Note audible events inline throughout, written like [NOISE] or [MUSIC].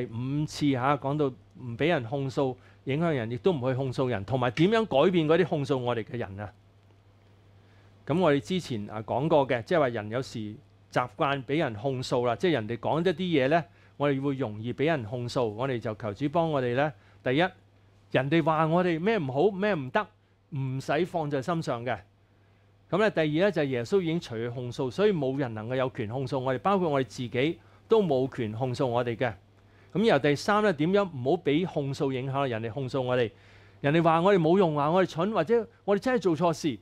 第五次吓讲到唔俾人控诉，影响人亦都唔去控诉人，同埋点样改变嗰啲控诉我哋嘅人啊？咁我哋之前啊讲过嘅，即系话人有时习惯俾人控诉啦，即系人哋讲一啲嘢呢，我哋会容易俾人控诉。我哋就求主帮我哋呢。第一，人哋话我哋咩唔好咩唔得，唔使放在心上嘅。咁咧，第二咧就系耶稣已经除去控诉，所以冇人能够有权控诉我哋，包括我哋自己都冇权控诉我哋嘅。咁由第三咧點樣唔好俾控訴影響？人哋控訴我哋，人哋話我哋冇用啊，我哋蠢，或者我哋真係做錯事。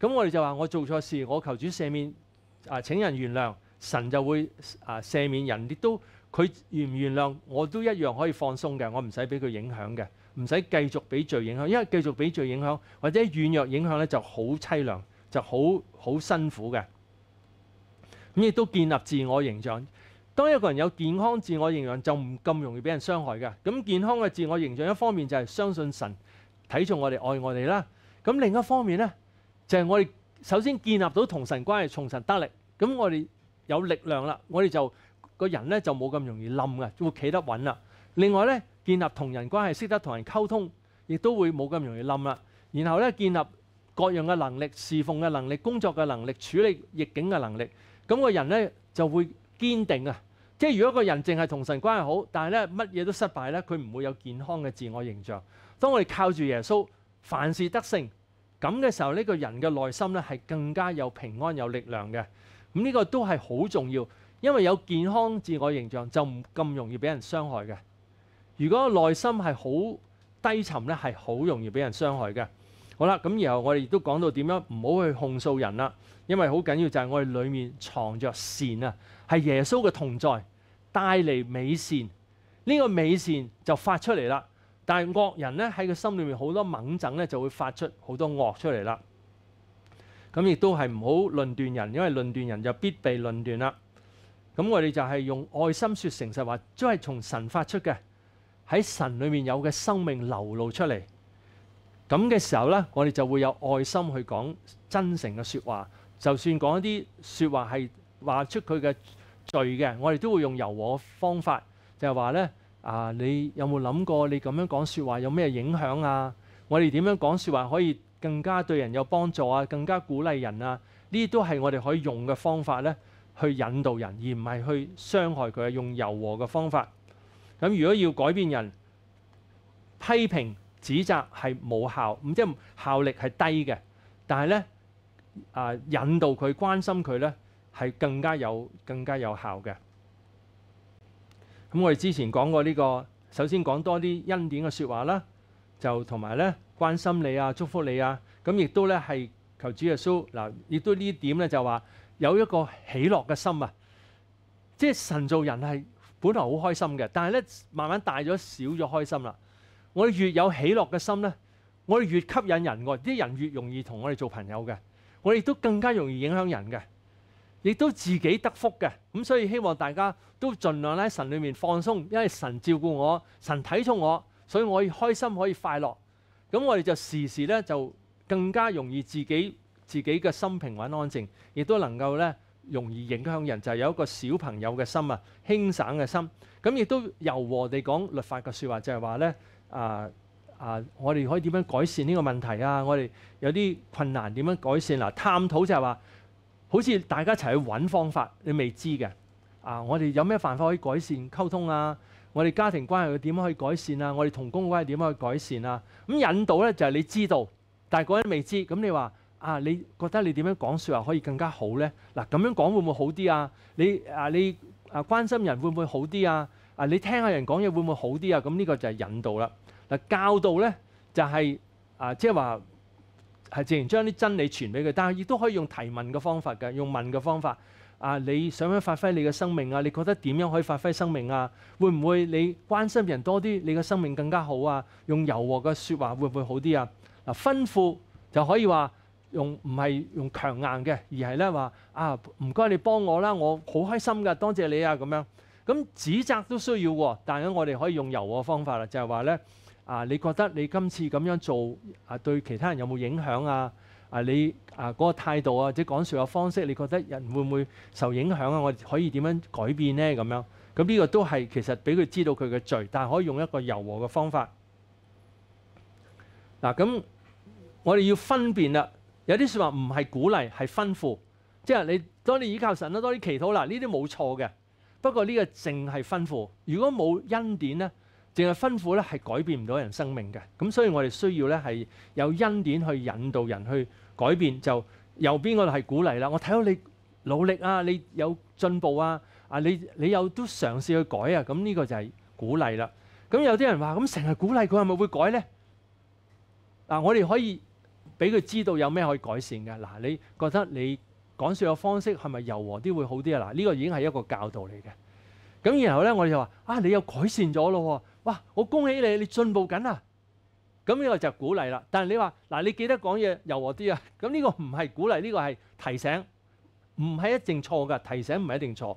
咁我哋就話我做錯事，我求主赦免啊！請人原諒，神就會啊赦免人。亦都佢原唔原諒，我都一樣可以放鬆嘅，我唔使俾佢影響嘅，唔使繼續俾罪影響，因為繼續俾罪影響或者軟弱影響咧就好凄涼，就好好辛苦嘅。咁亦都建立自我形象。當一個人有健康自我形象，就唔咁容易俾人傷害嘅。咁健康嘅自我形象一方面就係相信神睇重我哋、愛我哋啦。咁另一方面呢，就係我哋首先建立到同神關係，從神得力。咁我哋有力量啦，我哋就個人呢就冇咁容易冧嘅，會企得穩啦。另外呢，建立同人關係，識得同人溝通，亦都會冇咁容易冧啦。然後呢，建立各樣嘅能力、侍奉嘅能力、工作嘅能力、處理逆境嘅能力，咁個人呢就會堅定啊！即係如果個人淨係同神關係好，但係咧乜嘢都失敗咧，佢唔會有健康嘅自我形象。當我哋靠住耶穌，凡事得勝咁嘅時候，呢個人嘅內心咧係更加有平安有力量嘅。咁呢個都係好重要，因為有健康自我形象就唔咁容易俾人傷害嘅。如果內心係好低沉咧，係好容易俾人傷害嘅。好啦，咁然後我哋亦都講到點樣唔好去控訴人啦，因為好緊要就係我哋裡面藏着善啊，係耶穌嘅同在帶嚟美善，呢個美善就發出嚟啦。但係惡人咧喺佢心裏面好多猛癥咧，就會發出好多惡出嚟啦。咁亦都係唔好論斷人，因為論斷人就必被論斷啦。咁我哋就係用愛心説誠實話，都係從神發出嘅喺神裏面有嘅生命流露出嚟。咁嘅時候呢，我哋就會有愛心去講真誠嘅説話，就算講一啲説話係話出佢嘅罪嘅，我哋都會用柔和方法，就係話呢：「啊，你有冇諗過你咁樣講説話有咩影響啊？我哋點樣講説話可以更加對人有幫助啊，更加鼓勵人啊？呢啲都係我哋可以用嘅方法呢，去引導人，而唔係去傷害佢用柔和嘅方法。咁如果要改變人，批評。指責係冇效，唔即係效力係低嘅。但係咧，啊引導佢關心佢咧，係更加有更加有效嘅。咁我哋之前講過呢個，首先講多啲恩典嘅説話啦，就同埋咧關心你啊、祝福你啊，咁亦都咧係求主耶穌嗱，亦都呢點咧就話有一個喜樂嘅心啊，即係神做人係本來好開心嘅，但係咧慢慢大咗少咗開心啦。我哋越有喜乐嘅心咧，我哋越吸引人爱，啲人越容易同我哋做朋友嘅。我哋都更加容易影响人嘅，亦都自己得福嘅。咁所以希望大家都尽量喺神里面放松，因为神照顾我，神睇重我，所以我可以开心可以快乐。咁我哋就时时咧就更加容易自己自己嘅心平稳安静，亦都能够咧容易影响人，就有一个小朋友嘅心啊，轻省嘅心。咁亦都柔和地讲律法嘅说话，就系话呢：啊啊！我哋可以點樣改善呢個問題啊？我哋有啲困難點樣改善嗱？探討就係話，好似大家一齊去揾方法，你未知嘅啊！我哋有咩辦法可以改善溝通啊？我哋家庭關係點樣可以改善啊？我哋同工關係點樣去改善啊？咁引導咧就係你知道，但係嗰人未知。咁你話啊？你覺得你點樣講説話可以更加好咧？嗱，咁樣講會唔會好啲啊？你啊你啊關心人會唔會好啲啊？啊！你聽下人講嘢會唔會好啲啊？咁呢個就係引導啦。嗱，教導咧就係啊，即係話係自然將啲真理傳俾佢，但係亦都可以用提問嘅方法嘅，用問嘅方法。啊，你想唔想發揮你嘅生命啊？你覺得點樣可以發揮生命啊？會唔會你關心人多啲，你嘅生命更加好啊？用柔和嘅説話會唔會好啲啊？嗱，吩咐就可以話用唔係用強硬嘅，而係咧話啊，唔該你幫我啦，我好開心噶，多謝你啊，咁樣。咁指責都需要喎，但係我哋可以用柔和方法啦，就係話咧啊，你覺得你今次咁樣做啊，對其他人有冇影響啊？啊，你啊嗰個態度啊，或者講説話方式，你覺得人會唔會受影響啊？我哋可以點樣改變呢？咁樣咁呢個都係其實俾佢知道佢嘅罪，但係可以用一個柔和嘅方法。嗱，咁我哋要分辨啦，有啲説話唔係鼓勵，係吩咐，即係你多啲依靠神啦，多啲祈禱啦，呢啲冇錯嘅。不過呢個淨係吩咐，如果冇恩典呢，淨係吩咐呢係改變唔到人生命嘅。咁所以我哋需要呢係有恩典去引導人去改變。就右邊嗰度係鼓勵啦，我睇到你努力啊，你有進步啊，啊你你有都嘗試去改啊，咁呢個就係鼓勵啦。咁有啲人話咁成日鼓勵佢係咪會改呢？嗱，我哋可以俾佢知道有咩可以改善嘅。嗱，你覺得你？講説嘅方式係咪柔和啲會好啲啊？嗱，呢個已經係一個教導嚟嘅。咁然後咧，我哋就話啊，你又改善咗咯，哇！我恭喜你，你進步緊啊。咁呢個就鼓勵啦。但係你話嗱，你記得講嘢柔和啲啊。咁呢個唔係鼓勵，呢個係提醒，唔係一定錯㗎。提醒唔係一定錯。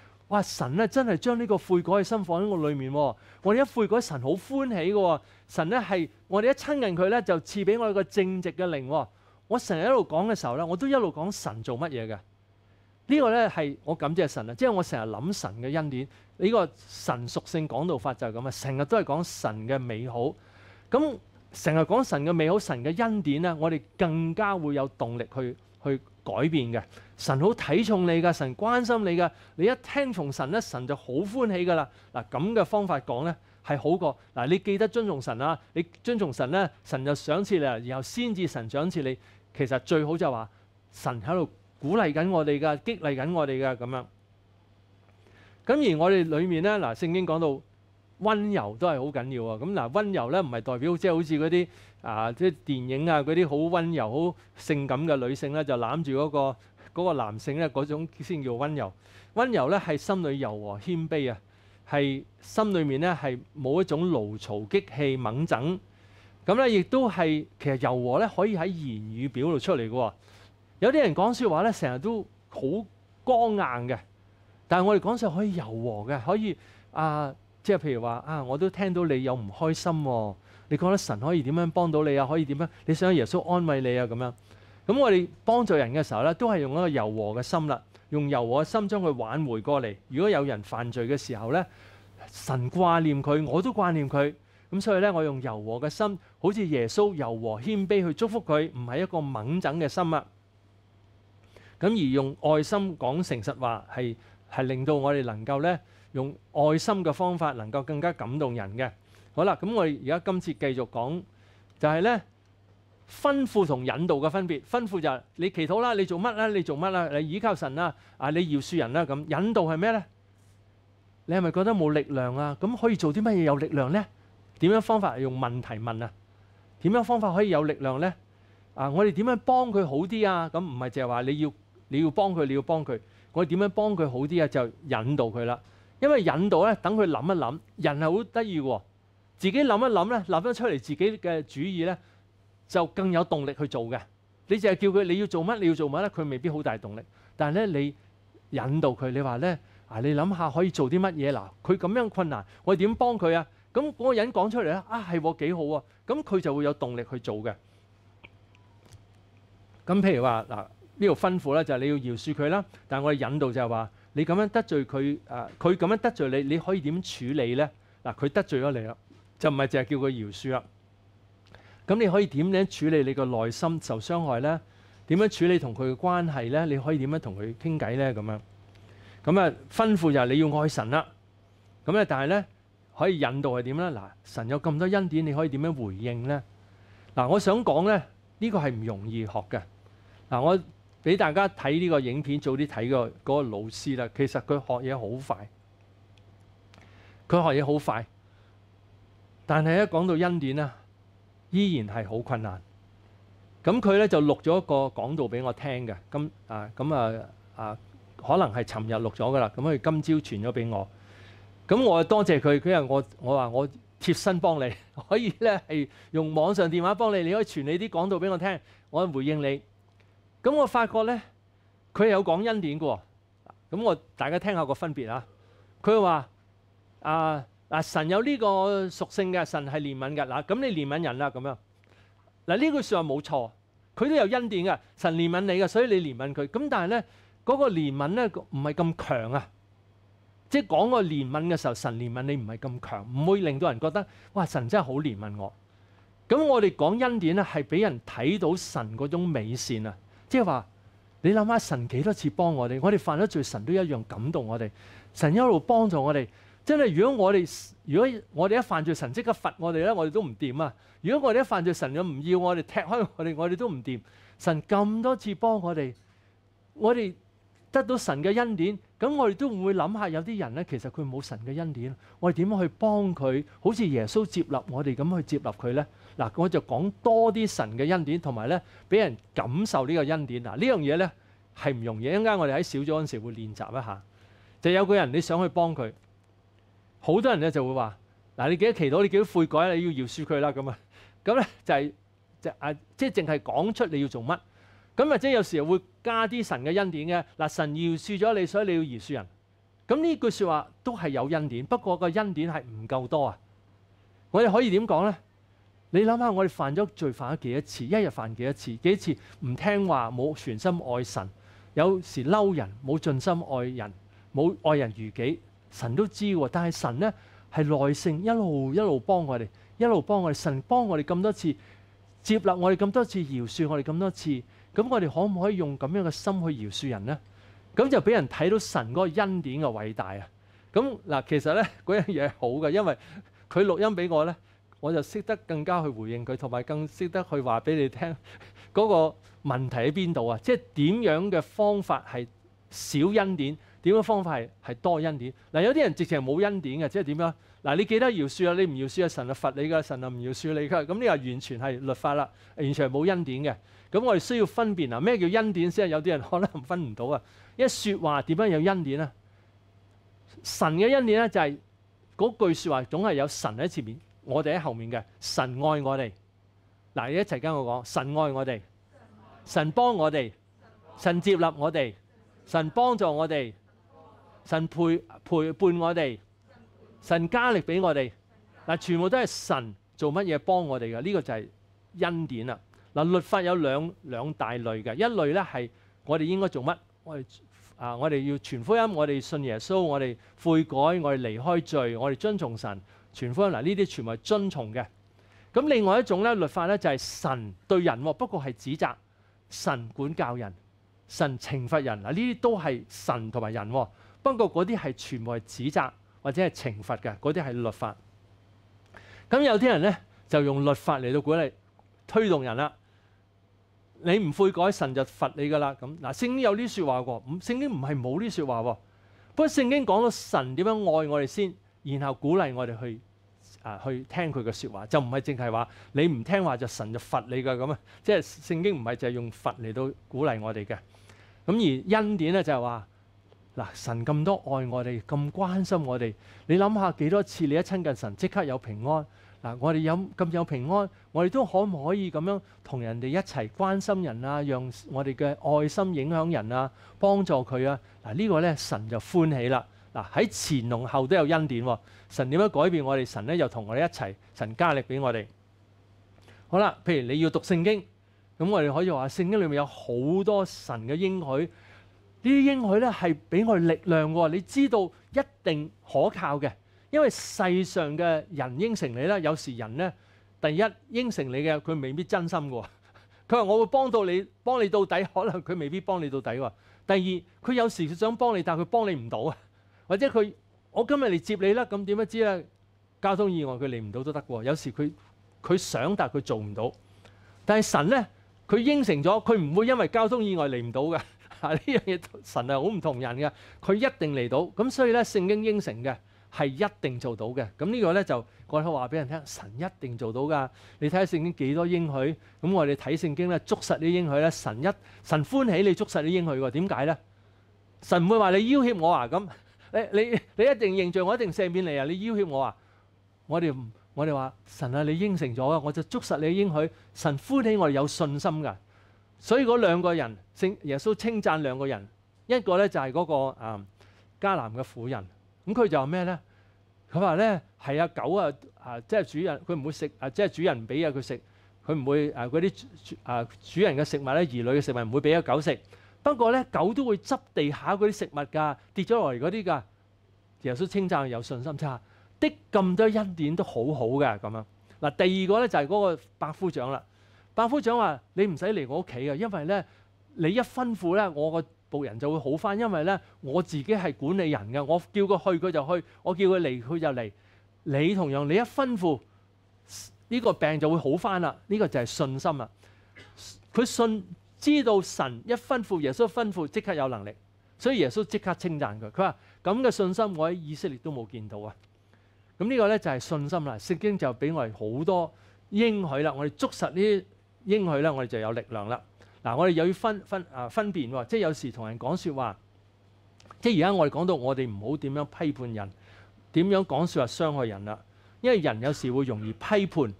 哇！神咧真系将呢个悔改嘅心放喺我里面，我哋一悔改，神好欢喜嘅。神咧系我哋一亲近佢咧，就赐俾我一个正直嘅灵。我成日一路讲嘅时候咧，我都一路讲神做乜嘢嘅。呢个咧系我感谢神啊！即系我成日谂神嘅恩典。呢个神属性讲道法就系咁啊！成日都系讲神嘅美好，咁成日讲神嘅美好，神嘅恩典咧，我哋更加会有动力去去改变嘅。神好睇重你噶，神關心你噶。你一聽從神咧，神就好歡喜噶啦。嗱咁嘅方法講咧係好過嗱。你記得尊重神啊，你尊重神咧，神就赏赐你，然後先至神赏赐你。其實最好就話神喺度鼓勵緊我哋噶，激勵緊我哋噶咁樣。咁而我哋裏面咧嗱，聖經講到温柔都係好緊要啊。咁嗱，温柔咧唔係代表即係好似嗰啲啊，即係電影啊嗰啲好温柔好性感嘅女性咧，就攬住嗰個。嗰個男性咧，嗰種先叫温柔。温柔咧係心里柔和、謙卑啊，係心里面咧係冇一種怒嘈激氣、猛整。咁咧亦都係其實柔和咧可以喺言語表露出嚟嘅喎。有啲人講説話咧成日都好光硬嘅，但係我哋講嘢可以柔和嘅，可以啊，即係譬如話啊，我都聽到你有唔開心喎，你覺得神可以點樣幫到你啊？可以點樣？你想耶穌安慰你啊？咁樣。咁我哋幫助人嘅時候咧，都係用一個柔和嘅心啦，用柔和嘅心將佢挽回過嚟。如果有人犯罪嘅時候咧，神掛念佢，我都掛念佢。咁所以咧，我用柔和嘅心，好似耶穌柔和謙卑去祝福佢，唔係一個掹整嘅心啊。咁而用愛心講誠實話，係係令到我哋能夠咧用愛心嘅方法，能夠更加感動人嘅。好啦，咁我哋而家今次繼續講，就係咧。吩咐同引導嘅分別，吩咐就你祈禱啦，你做乜啦，你做乜啦，你依靠神啦啊！你饒恕人啦咁。引導係咩咧？你係咪覺得冇力量啊？咁可以做啲乜嘢有力量咧？點樣方法用問題問啊？點樣方法可以有力量咧？啊！我哋點樣幫佢好啲啊？咁唔係淨係話你要你要幫佢，你要幫佢。我哋點樣幫佢好啲啊？就引導佢啦。因為引導咧，等佢諗一諗，人係好得意喎，自己諗一諗咧，諗得出嚟自己嘅主意咧。就更有動力去做嘅。你淨係叫佢你要做乜你要做乜咧，佢未必好大動力。但係咧，你引導佢，你話咧啊，你諗下可以做啲乜嘢嗱？佢咁樣困難，我點幫佢啊？咁嗰個人講出嚟咧，啊係喎幾好啊！咁佢就會有動力去做嘅。咁譬如話嗱呢度吩咐咧，就係你要饒恕佢啦。但係我哋引導就係話，你咁樣得罪佢啊，佢咁樣得罪你，你可以點處理咧？嗱，佢得罪咗你啦，就唔係淨係叫佢饒恕啦。咁你可以點咧處理你個內心受傷害呢？點樣處理同佢嘅關係呢？你可以點樣同佢傾偈呢？咁樣咁啊，吩咐就係你要愛神啦。咁咧，但係呢，可以引導係點呢？嗱，神有咁多恩典，你可以點樣回應呢？嗱，我想講呢，呢個係唔容易學嘅。嗱，我俾大家睇呢個影片，早啲睇個嗰個老師啦。其實佢學嘢好快，佢學嘢好快。但係一講到恩典啊～依然係好困難，咁佢咧就錄咗個講道俾我聽嘅，咁啊咁啊啊，可能係尋日錄咗噶啦，咁佢今朝傳咗俾我，咁我多謝佢，佢話我我話我貼身幫你，[LAUGHS] 可以咧係用網上電話幫你，你可以傳你啲講道俾我聽，我回應你，咁我發覺咧，佢有講恩典嘅喎，咁我大家聽下個分別啊，佢話啊。嗱，神有呢個屬性嘅，神係憐憫嘅。嗱，咁你憐憫人啦，咁樣。嗱，呢句説話冇錯，佢都有恩典嘅。神憐憫你嘅，所以你憐憫佢。咁但係咧，嗰個憐憫咧唔係咁強啊，即係講個憐憫嘅時候，神憐憫你唔係咁強，唔會令到人覺得哇，神真係好憐憫我。咁我哋講恩典咧，係俾人睇到神嗰種美善啊，即係話你諗下，神幾多次幫我哋，我哋犯咗罪，神都一樣感動我哋，神一路幫助我哋。真係，如果我哋如果我哋一犯罪，神即刻罰我哋咧，我哋都唔掂啊！如果我哋一犯罪，神又唔要我哋，踢開我哋，我哋都唔掂。神咁多次幫我哋，我哋得到神嘅恩典，咁我哋都唔會諗下有啲人咧，其實佢冇神嘅恩典，我哋點去幫佢？好似耶穌接納我哋咁去接納佢咧嗱。我就講多啲神嘅恩典，同埋咧俾人感受呢個恩典嗱。呢樣嘢咧係唔容易，一間我哋喺小咗嗰陣時會練習一下，就有個人你想去幫佢。好多人咧就會話：嗱，你幾多祈禱？你幾多悔改？你要饒恕佢啦咁啊！咁咧就係即係即係淨係講出你要做乜？咁或者有時候會加啲神嘅恩典嘅嗱，神饒恕咗你，所以你要饒恕人。咁呢句説話都係有恩典，不過個恩典係唔夠多啊！我哋可以點講咧？你諗下，我哋犯咗罪犯咗幾多次？一日犯幾多次？幾次唔聽話？冇全心愛神？有時嬲人？冇盡心愛人？冇愛人如己？神都知喎，但係神咧係耐性一路一路幫我哋，一路幫我哋。神幫我哋咁多次接納我哋咁多次饒恕我哋咁多次，咁我哋可唔可以用咁樣嘅心去饒恕人咧？咁就俾人睇到神嗰個恩典嘅偉大啊！咁嗱，其實咧嗰樣嘢好嘅，因為佢錄音俾我咧，我就識得更加去回應佢，同埋更識得去話俾你聽嗰個問題喺邊度啊！即係點樣嘅方法係少恩典？點嘅方法係係多恩典嗱，有啲人直情冇恩典嘅，即係點樣嗱？你記得饒恕啊？你唔饒恕啊？神就罰你㗎，神就唔饒恕你㗎。咁呢個完全係律法啦，完全係冇恩典嘅。咁我哋需要分辨啊，咩叫恩典先？有啲人可能分唔到啊。一説話點樣有恩典啊？神嘅恩典咧就係嗰句説話，總係有神喺前面，我哋喺後面嘅。神愛我哋，嗱你一齊跟我講，神愛我哋，神幫我哋，神接納我哋，神幫助我哋。神陪陪伴我哋，神加力俾我哋嗱，全部都系神做乜嘢帮我哋嘅？呢個就係恩典啦。嗱，律法有兩两大類嘅，一類咧係我哋應該做乜？我哋啊，我哋要传福音，我哋信耶穌，我哋悔改，我哋離開罪，我哋遵從神传福音嗱，呢啲全部系遵從嘅。咁另外一種咧，律法咧就係神對人，不過係指責神管教人，神懲罰人嗱，呢啲都係神同埋人。不過嗰啲係全部係指責或者係懲罰嘅，嗰啲係律法。咁有啲人咧就用律法嚟到鼓勵推動人啦。你唔悔改，神就罰你噶啦。咁嗱，聖經有啲説話喎，聖經唔係冇啲説話喎。不過聖經講到神點樣愛我哋先，然後鼓勵我哋去啊去聽佢嘅説話，就唔係淨係話你唔聽話就神就罰你噶咁啊。即係聖經唔係就係用罰嚟到鼓勵我哋嘅。咁而恩典咧就係話。嗱，神咁多愛我哋，咁關心我哋。你諗下幾多次你一親近神，即刻有平安。嗱，我哋有咁有平安，我哋都可唔可以咁樣同人哋一齊關心人啊？让我哋嘅愛心影響人啊，幫助佢啊。嗱，呢個咧神就歡喜啦。嗱，喺前龍後都有恩典。神點樣改變我哋？神咧又同我哋一齊，神加力俾我哋。好啦，譬如你要讀聖經，咁我哋可以話聖經裏面有好多神嘅應許。呢啲應許咧係俾我哋力量喎，你知道一定可靠嘅，因為世上嘅人應承你咧，有時人咧第一應承你嘅佢未必真心嘅，[LAUGHS] 佢話我會幫到你，幫你到底，可能佢未必幫你到底喎。第二佢有時想幫你，但係佢幫你唔到啊，或者佢我今日嚟接你啦，咁點樣知咧？交通意外佢嚟唔到都得喎，有時佢佢想但係佢做唔到，但係神咧佢應承咗，佢唔會因為交通意外嚟唔到嘅。呢樣嘢神係好唔同人嘅，佢一定嚟到。咁所以咧，聖經應承嘅係一定做到嘅。咁呢個咧就我喺話俾人聽，神一定做到噶。你睇下聖經幾多應許，咁我哋睇聖經咧捉實啲應許咧，神一神歡喜你捉實啲應許喎。點解咧？神唔會話你要挟我啊？咁你你你一定應罪，我，一定赦免你啊！你要挟我啊？我哋我哋話神啊，你應承咗啊，我就捉實你應許。神歡喜我哋有信心㗎。所以嗰兩個人聖耶穌稱讚兩個人，一個咧就係嗰個啊迦南嘅婦人，咁佢就話咩咧？佢話咧係啊狗啊啊即係主人，佢唔會食啊即係主人唔俾啊佢食，佢唔會啊嗰啲啊主人嘅食物咧，兒女嘅食物唔會俾啊狗食。不過咧狗都會執地下嗰啲食物㗎，跌咗落嚟嗰啲㗎。耶穌稱讚有信心差的咁多恩典都好好嘅咁樣。嗱第二個咧就係嗰個百夫長啦。百夫长话：你唔使嚟我屋企嘅，因为咧你一吩咐咧，我个部人就会好翻，因为咧我自己系管理人嘅，我叫佢去佢就去，我叫佢嚟佢就嚟。你同样你一吩咐呢个病就会好翻啦。呢个就系信心啦。佢信知道神一吩咐耶稣吩咐即刻有能力，所以耶稣即刻称赞佢。佢话咁嘅信心我喺以色列都冇见到啊！咁呢个咧就系信心啦。圣经就俾我哋好多应许啦，我哋捉实呢。應許咧，我哋就有力量啦。嗱，我哋又要分分啊，分辨喎。即係有時同人講説話，即係而家我哋講到我哋唔好點樣批判人，點樣講説話傷害人啦。因為人有時會容易批判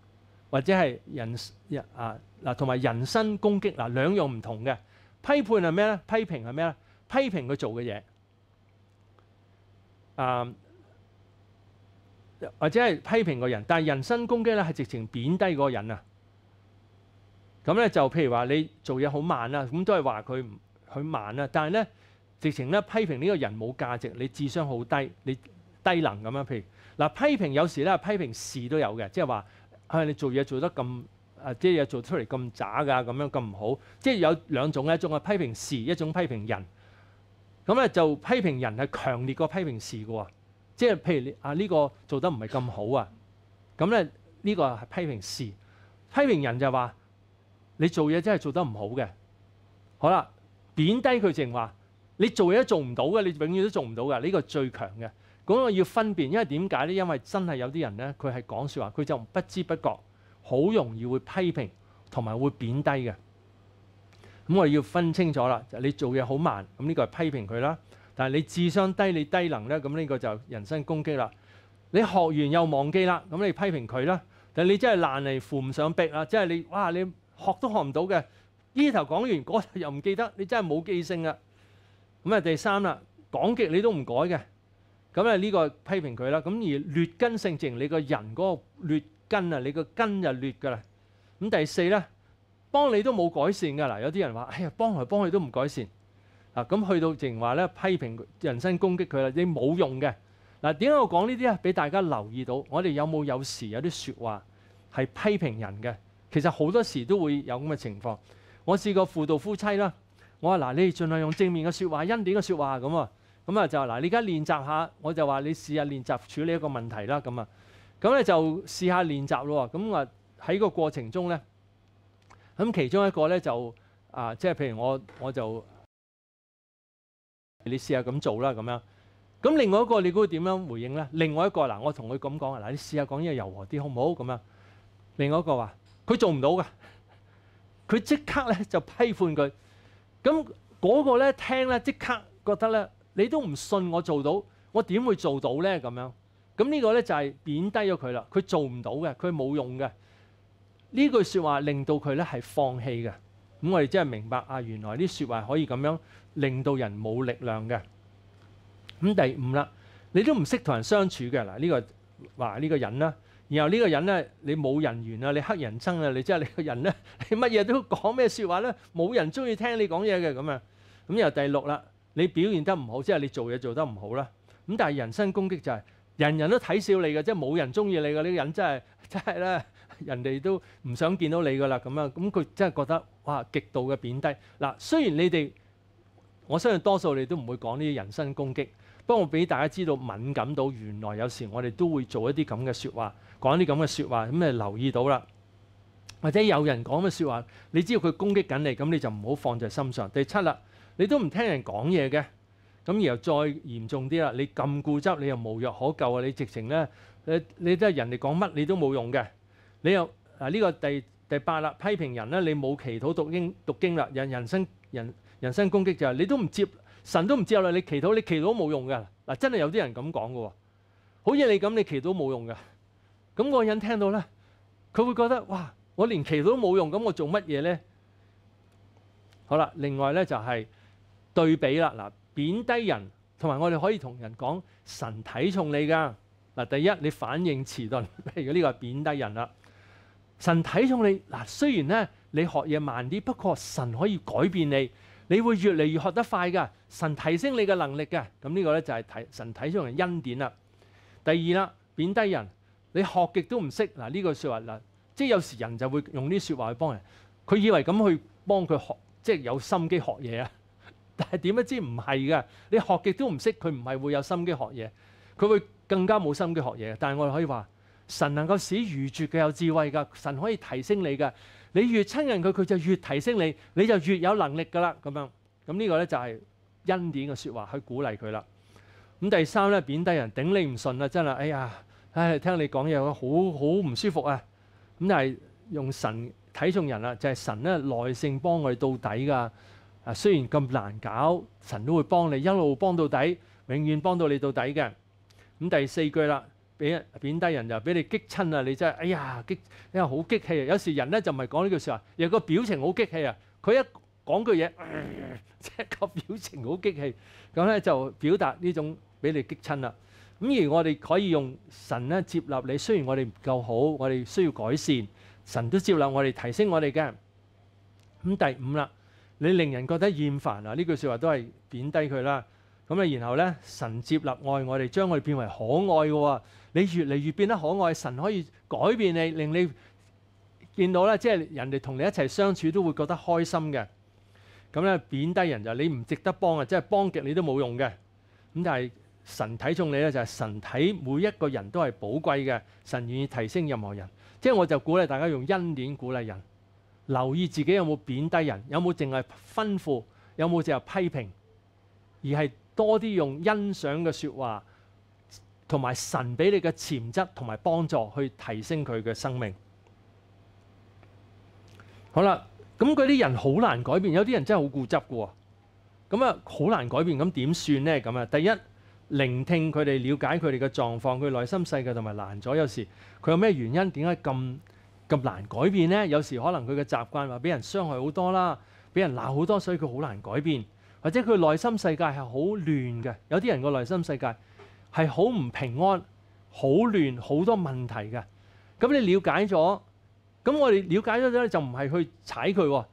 或者係人啊嗱，同埋人身攻擊嗱兩樣唔同嘅。批判係咩咧？批評係咩咧？批評佢做嘅嘢啊，或者係批評個人，但係人身攻擊咧係直情貶低個人啊。咁咧就譬如話，你做嘢好慢啦，咁都係話佢佢慢啦。但係咧直情咧批評呢個人冇價值，你智商好低，你低能咁樣。譬如嗱，批評有時咧批評事都有嘅，即係話啊，你做嘢做得咁啊，啲嘢做出嚟咁渣㗎，咁樣咁唔好。即係有兩種，一種係批評事，一種批評人。咁咧就批評人係強烈過批評事嘅喎，即係譬如你啊呢個做得唔係咁好啊，咁咧呢個係批評事，批評人就話。你做嘢真係做得唔好嘅，好啦，貶低佢淨話你做嘢都做唔到嘅，你永遠都做唔到嘅。呢個最強嘅咁我要分辨，因為點解呢？因為真係有啲人呢，佢係講説話，佢就不知不覺好容易會批評同埋會貶低嘅。咁我要分清楚啦。你做嘢好慢，咁呢個係批評佢啦。但係你智商低，你低能呢，咁呢個就人身攻擊啦。你學完又忘記啦，咁你批評佢啦。但係你真係難嚟扶唔上壁啦，即係你哇你。學都學唔到嘅，呢頭講完嗰頭又唔記得，你真係冇記性啊！咁啊，第三啦，講極你都唔改嘅，咁啊呢個批評佢啦。咁而劣根性，自你個人嗰個劣根啊，你個根就劣噶啦。咁第四咧，幫你都冇改善噶啦。有啲人話：，哎呀，幫來幫去都唔改善啊！咁去到淨話咧，批評人身攻擊佢啦，你冇用嘅。嗱，點解我講呢啲啊？俾大家留意到，我哋有冇有時有啲説話係批評人嘅？其實好多時都會有咁嘅情況。我試過輔導夫妻啦，我話嗱，你哋盡量用正面嘅説話、恩典嘅説話咁啊。咁啊就嗱，你而家練習下，我就話你試下練習處理一個問題啦。咁啊，咁咧就試下練習咯。咁啊喺個過程中咧，咁其中一個咧就啊，即係譬如我我就你試下咁做啦。咁樣咁另外一個你估點樣回應咧？另外一個嗱，我同佢咁講啊，嗱，你試下講嘢柔和啲，好唔好？咁樣另外一個話。佢做唔到噶，佢即刻咧就批判佢。咁嗰個咧聽咧即刻覺得咧，你都唔信我做到，我點會做到咧？咁樣，咁呢個咧就係贬低咗佢啦。佢做唔到嘅，佢冇用嘅。呢句说話令到佢咧係放棄嘅。咁我哋真係明白啊，原來啲说話可以咁樣令到人冇力量嘅。咁第五啦，你都唔識同人相處嘅嗱，呢個話呢個人啦。然後呢個人咧，你冇人緣啊，你黑人生啊，你即係你個人咧，[LAUGHS] 你乜嘢都講咩説話咧，冇人中意聽你講嘢嘅咁啊。咁又第六啦，你表現得唔好，即係你做嘢做得唔好啦。咁但係人身攻擊就係人人都睇笑你嘅，即係冇人中意你嘅呢個人，真係 [LAUGHS] 真係咧，人哋都唔想見到你噶啦咁啊。咁佢真係覺得哇，極度嘅貶低嗱。雖然你哋，我相信多數你都唔會講呢啲人身攻擊。不過俾大家知道敏感到原來有時我哋都會做一啲咁嘅説話，講啲咁嘅説話，咁你留意到啦。或者有人講嘅説話，你知道佢攻擊緊你，咁你就唔好放在心上。第七啦，你都唔聽人講嘢嘅，咁然後再嚴重啲啦，你咁固執，你又無藥可救啊！你直情咧，你你都係人哋講乜你都冇用嘅，你又啊呢個第第八啦，批評人咧，你冇祈禱讀經讀經啦，人人生人人生攻擊就係你都唔接。神都唔知啦，你祈祷，你祈祷都冇用噶。嗱，真係有啲人咁講噶，喎，好似你咁，你祈祷都冇用噶。咁嗰個人聽到咧，佢會覺得哇，我連祈祷都冇用，咁我做乜嘢咧？好啦，另外咧就係對比啦。嗱，贬低人同埋我哋可以同人講神睇重你㗎。嗱，第一你反應遲钝，譬如呢個係貶低人啦。神睇重你嗱，雖然咧你學嘢慢啲，不過神可以改變你。你会越嚟越学得快噶，神提升你嘅能力嘅，咁呢个咧就系睇神睇出嚟恩典啦。第二啦，贬低人，你学极都唔识嗱呢个说话嗱，即系有时人就会用啲说话去帮人，佢以为咁去帮佢学，即系有心机学嘢啊，系 [LAUGHS] 点样知唔系噶？你学极都唔识，佢唔系会有心机学嘢，佢会更加冇心机学嘢。但系我哋可以话，神能够使愚拙嘅有智慧噶，神可以提升你噶。你越親人佢，佢就越提升你，你就越有能力噶啦咁樣。咁呢個咧就係恩典嘅说話去鼓勵佢啦。咁第三咧，贬低人，頂你唔順啊，真係，哎呀，唉，聽你講嘢，好好唔舒服啊。咁但係用神睇重人啦，就係神咧耐性幫我哋到底噶。啊，雖然咁難搞，神都會幫你一路幫到底，永遠幫到你到底嘅。咁第四句啦。俾人貶低人就俾你激親啊！你真係哎呀激，你係好激氣啊！有時人咧就唔係講呢句説話，有個表情好激氣啊！佢一講句嘢，[LAUGHS] 即係個表情好激氣，咁咧就表達呢種俾你激親啦。咁而我哋可以用神咧接納你，雖然我哋唔夠好，我哋需要改善，神都接納我哋，提升我哋嘅。咁第五啦，你令人覺得厭煩啊！呢句説話都係貶低佢啦。咁啊，然後咧，神接納愛我哋，將我哋變為可愛嘅喎。你越嚟越變得可愛，神可以改變你，令你見到咧，即係人哋同你一齊相處都會覺得開心嘅。咁咧，贬低人就你唔值得幫啊，即係幫極你都冇用嘅。咁但係神睇中你咧，就係神睇每一個人都係寶貴嘅，神願意提升任何人。即系我就鼓勵大家用恩典鼓勵人，留意自己有冇贬低人，有冇淨係吩咐，有冇淨係批評，而係多啲用欣賞嘅说話。同埋神俾你嘅潛質同埋幫助，去提升佢嘅生命。好啦，咁嗰啲人好難改變，有啲人真係好固執嘅喎。咁啊，好難改變，咁點算呢？咁啊，第一聆聽佢哋，了解佢哋嘅狀況，佢內心世界同埋難咗。有時佢有咩原因？點解咁咁難改變呢？有時可能佢嘅習慣話俾人傷害好多啦，俾人鬧好多，所以佢好難改變。或者佢內心世界係好亂嘅。有啲人個內心世界。係好唔平安，好亂，好多問題嘅。咁你了解咗，咁我哋了解咗咧，就唔係去踩佢。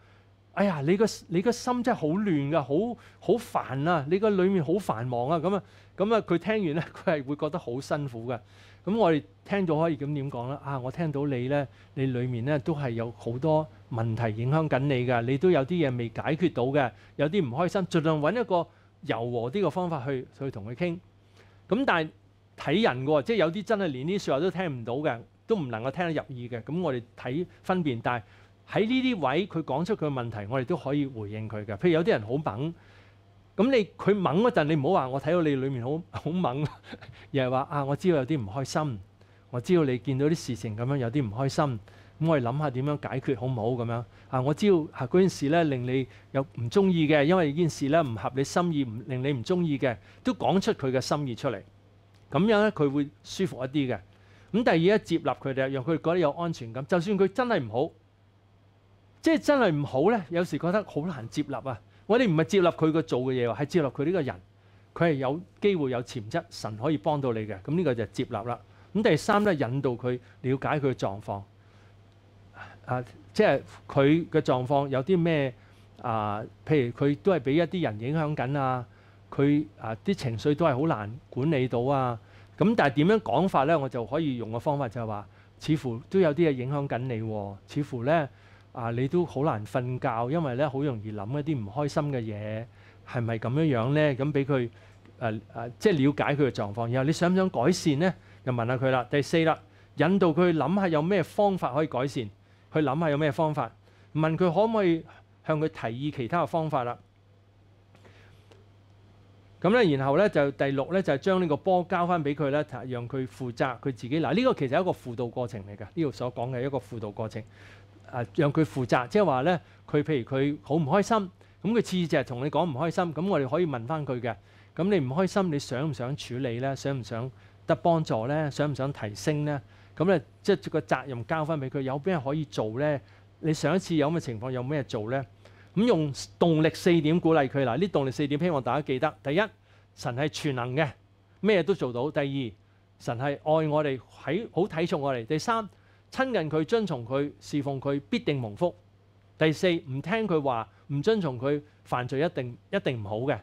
哎呀，你個你個心真係好亂㗎，好好煩啊！你個裡面好繁忙啊。咁啊咁啊，佢聽完咧，[LAUGHS] 佢係會覺得好辛苦嘅。咁我哋聽咗可以咁點講咧啊？我聽到你咧，你裡面咧都係有好多問題影響緊你㗎，你都有啲嘢未解決到嘅，有啲唔開心，盡量揾一個柔和啲嘅方法去去同佢傾。咁但係睇人喎，即係有啲真係連啲説話都聽唔到嘅，都唔能夠聽得入耳嘅。咁我哋睇分辨，但係喺呢啲位佢講出佢嘅問題，我哋都可以回應佢嘅。譬如有啲人好猛，咁你佢猛嗰陣，你唔好話我睇到你裏面好好猛，而 [LAUGHS] 係話啊，我知道有啲唔開心，我知道你見到啲事情咁樣有啲唔開心。咁我哋諗下點樣解決好唔好咁樣啊？我知道嚇嗰件事咧，令你有唔中意嘅，因為件事咧唔合你心意，唔令你唔中意嘅，都講出佢嘅心意出嚟，咁樣咧佢會舒服一啲嘅。咁第二咧接納佢哋，讓佢哋覺得有安全感。就算佢真係唔好，即係真係唔好咧，有時覺得好難接納啊。我哋唔係接納佢個做嘅嘢係接納佢呢個人，佢係有機會有潛質，神可以幫到你嘅。咁呢個就接納啦。咁第三咧引導佢了解佢狀況。啊，即係佢嘅狀況有啲咩啊？譬如佢都係俾一啲人影響緊啊。佢啊啲情緒都係好難管理到啊。咁但係點樣講法咧？我就可以用個方法就係話，似乎都有啲嘢影響緊你。似乎咧啊，你都好難瞓覺，因為咧好容易諗一啲唔開心嘅嘢，係咪咁樣樣咧？咁俾佢誒誒，即係了解佢嘅狀況。然後你想唔想改善咧？就問下佢啦。第四啦，引導佢諗下有咩方法可以改善。去諗下有咩方法，問佢可唔可以向佢提議其他嘅方法啦。咁咧，然後咧就第六咧就係將呢個波交翻俾佢咧，讓佢負責佢自己。嗱呢個其實一個輔導過程嚟嘅，呢度所講嘅一個輔導過程，誒讓佢負責，即係話咧，佢譬如佢好唔開心，咁佢次係同你講唔開心，咁我哋可以問翻佢嘅。咁你唔開心，你想唔想處理咧？想唔想得幫助咧？想唔想提升咧？咁咧，即係個責任交翻俾佢，有咩可以做咧？你上一次有咁嘅情況，有咩做咧？咁用動力四點鼓勵佢嗱，呢動力四點希望大家記得：第一，神係全能嘅，咩都做到；第二，神係愛我哋，喺好體重我哋；第三，親近佢、遵從佢、侍奉佢，必定蒙福；第四，唔聽佢話、唔遵從佢，犯罪一定一定唔好嘅。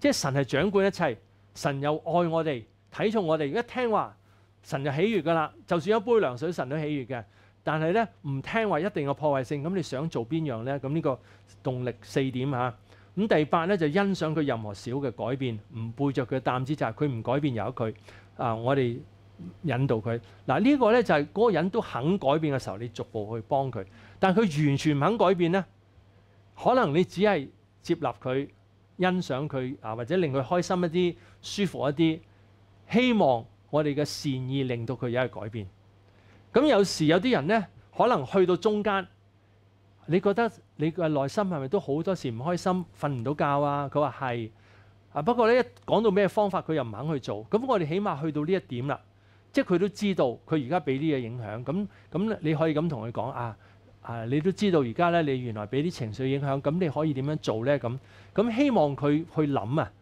即係神係掌管一切，神又愛我哋、體重我哋，一聽話。神就喜悦噶啦，就算一杯涼水，神都喜悦嘅。但系咧唔聽話，一定有破壞性。咁你想做邊樣咧？咁呢個動力四點吓。咁第八咧就欣賞佢任何小嘅改變，唔背著佢擔子就係佢唔改變由佢啊。我哋引導佢嗱呢個咧就係嗰人都肯改變嘅時候，你逐步去幫佢。但佢完全唔肯改變咧，可能你只係接納佢、欣賞佢啊，或者令佢開心一啲、舒服一啲，希望。我哋嘅善意令到佢有一改變。咁有時有啲人呢，可能去到中間，你覺得你嘅內心係咪都好多時唔開心、瞓唔到覺啊？佢話係。啊不過一講到咩方法佢又唔肯去做。咁我哋起碼去到呢一點啦，即係佢都知道佢而家俾啲嘢影響。咁咁你可以咁同佢講啊啊！你都知道而家咧，你原來俾啲情緒影響。咁你可以點樣做咧？咁咁希望佢去諗啊！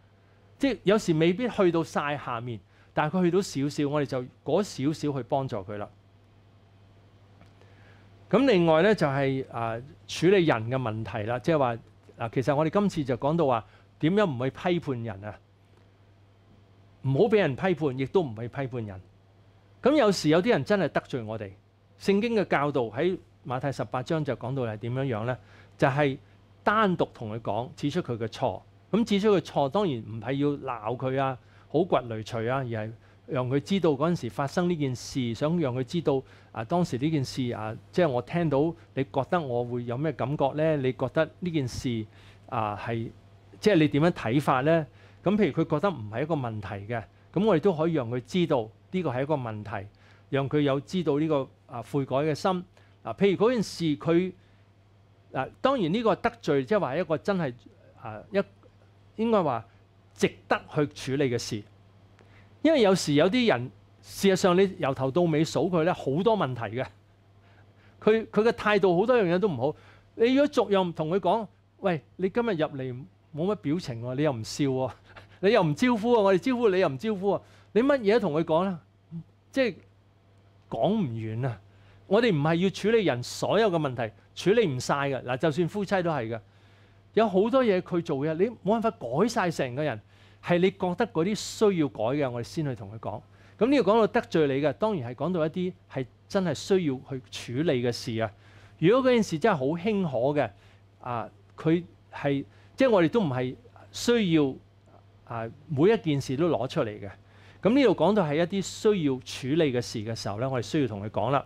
即係有時未必去到晒下面。但係佢去到少少，我哋就嗰少少去幫助佢啦。咁另外咧就係誒處理人嘅問題啦，即係話嗱，其實我哋今次就講到話點樣唔去批判人啊？唔好俾人批判，亦都唔去批判人。咁有時有啲人真係得罪我哋，聖經嘅教導喺馬太十八章就講到係點樣樣咧，就係單獨同佢講，指出佢嘅錯。咁指出佢錯當然唔係要鬧佢啊。好掘雷除啊，而系让佢知道嗰阵时发生呢件事，想让佢知道啊当时呢件事啊，即系我听到你觉得我会有咩感觉咧？你觉得呢件事啊系即系你点样睇法咧？咁譬如佢觉得唔系一个问题嘅，咁我哋都可以让佢知道呢个系一个问题，让佢有知道呢个啊悔改嘅心嗱。譬如嗰件事佢嗱，當然呢個得罪即係話一個真係啊一應該話。值得去處理嘅事，因為有時有啲人事實上你由頭到尾數佢咧好多問題嘅，佢佢嘅態度好多樣嘢都唔好。你如果逐唔同佢講，喂，你今日入嚟冇乜表情喎，你又唔笑喎，[LAUGHS] 你又唔招呼啊！我哋招呼你又唔招呼啊！你乜嘢都同佢講啦，即係講唔完啊！我哋唔係要處理人所有嘅問題，處理唔晒嘅嗱，就算夫妻都係嘅。有好多嘢佢做嘅，你冇辦法改晒成個人，係你覺得嗰啲需要改嘅，我哋先去同佢講。咁呢度講到得罪你嘅，當然係講到一啲係真係需要去處理嘅事啊。如果嗰件事真係好輕可嘅啊，佢係即係我哋都唔係需要啊每一件事都攞出嚟嘅。咁呢度講到係一啲需要處理嘅事嘅時候咧，我哋需要同佢講啦。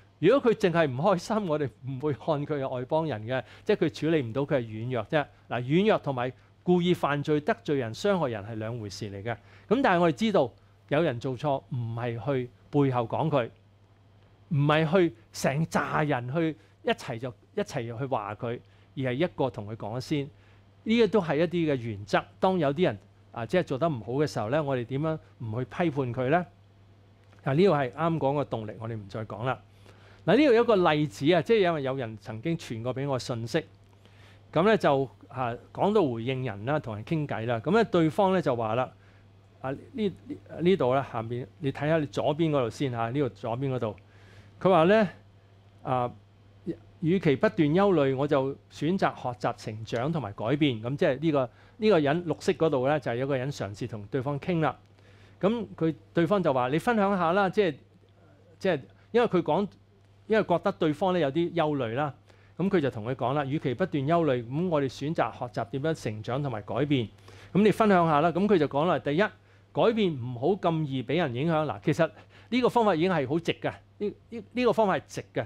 如果佢淨係唔開心，我哋唔會看佢係外邦人嘅，[LAUGHS] 即係佢處理唔到，佢係軟弱啫。嗱，軟弱同埋故意犯罪得罪人、傷害人係兩回事嚟嘅。咁但係我哋知道有人做錯，唔係去背後講佢，唔係去成扎人去一齊就一齊去話佢，而係一個同佢講先。呢個都係一啲嘅原則。當有啲人啊，即係做得唔好嘅時候咧，我哋點樣唔去批判佢咧？嗱，呢個係啱講嘅動力，我哋唔再講啦。嗱，呢度有一個例子啊，即係因為有人曾經傳過俾我信息，咁咧就嚇講到回應人啦，同人傾偈啦。咁咧對方咧就話啦：啊，呢呢度咧下邊，你睇下你左邊嗰度先嚇。呢度左邊嗰度，佢話咧啊，與其不斷憂慮，我就選擇學習成長同埋改變。咁即係呢個呢個人綠色嗰度咧，就係有個人嘗試同對方傾啦。咁佢對方就話：你分享下啦，即係即係，因為佢講。因為覺得對方咧有啲憂慮啦，咁佢就同佢講啦，與其不斷憂慮，咁我哋選擇學習點樣成長同埋改變。咁你分享下啦，咁佢就講啦，第一改變唔好咁易俾人影響嗱。其實呢個方法已經係好直嘅，呢呢呢個方法係直嘅。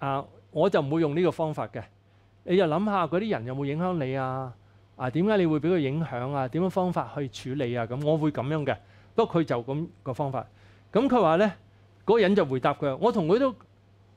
啊，我就唔會用呢個方法嘅。你就諗下嗰啲人有冇影響你啊？啊，點解你會俾佢影響啊？點樣方法去處理啊？咁我會咁樣嘅。不過佢就咁個方法。咁佢話咧，嗰個人就回答佢：我同佢都。